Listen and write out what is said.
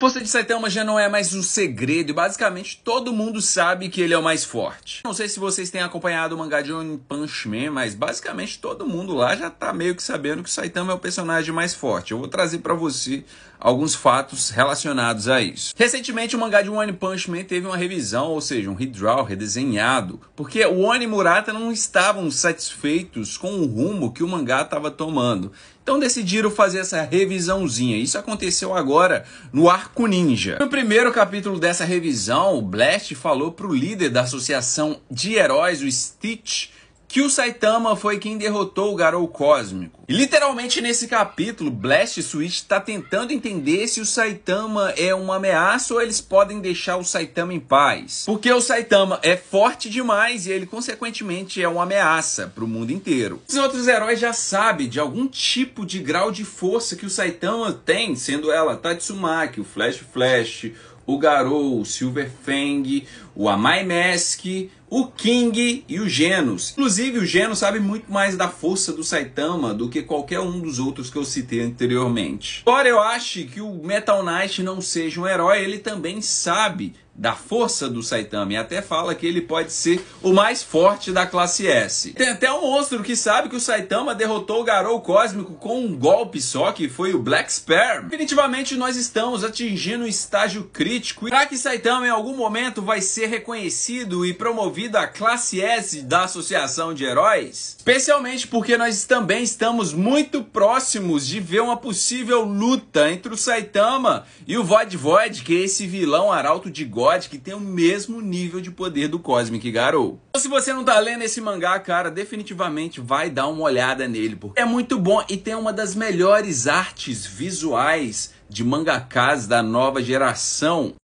Força de Saitama já não é mais um segredo e basicamente todo mundo sabe que ele é o mais forte. Não sei se vocês têm acompanhado o mangá de One Punch Man, mas basicamente todo mundo lá já tá meio que sabendo que o Saitama é o personagem mais forte. Eu vou trazer para você alguns fatos relacionados a isso. Recentemente o mangá de One Punch Man teve uma revisão, ou seja, um redraw, redesenhado, porque o One e Murata não estavam satisfeitos com o rumo que o mangá estava tomando. Então decidiram fazer essa revisãozinha. Isso aconteceu agora no Arco Ninja. No primeiro capítulo dessa revisão, o Blast falou pro líder da associação de heróis, o Stitch, que o Saitama foi quem derrotou o Garou Cósmico. E literalmente nesse capítulo, Blast Switch está tentando entender se o Saitama é uma ameaça ou eles podem deixar o Saitama em paz. Porque o Saitama é forte demais e ele consequentemente é uma ameaça para o mundo inteiro. Os outros heróis já sabem de algum tipo de grau de força que o Saitama tem, sendo ela Tatsumaki, o Flash Flash, o Garou, o Silver Fang, o Amai Mask, o King e o Genos. Inclusive, o Genos sabe muito mais da força do Saitama do que qualquer um dos outros que eu citei anteriormente. Embora eu ache que o Metal Knight não seja um herói, ele também sabe da força do Saitama. E até fala que ele pode ser o mais forte da classe S. Tem até um monstro que sabe que o Saitama derrotou o Garou Cósmico com um golpe só, que foi o Black Sperm. Definitivamente nós estamos atingindo um estágio crítico. Será que Saitama em algum momento vai ser reconhecido e promovido à classe S da Associação de Heróis? Especialmente porque nós também estamos muito próximos de ver uma possível luta entre o Saitama e o Void Void, que é esse vilão arauto de God God que tem o mesmo nível de poder do Cosmic Garou. Então, se você não tá lendo esse mangá, cara, definitivamente vai dar uma olhada nele, porque é muito bom e tem uma das melhores artes visuais de mangakas da nova geração.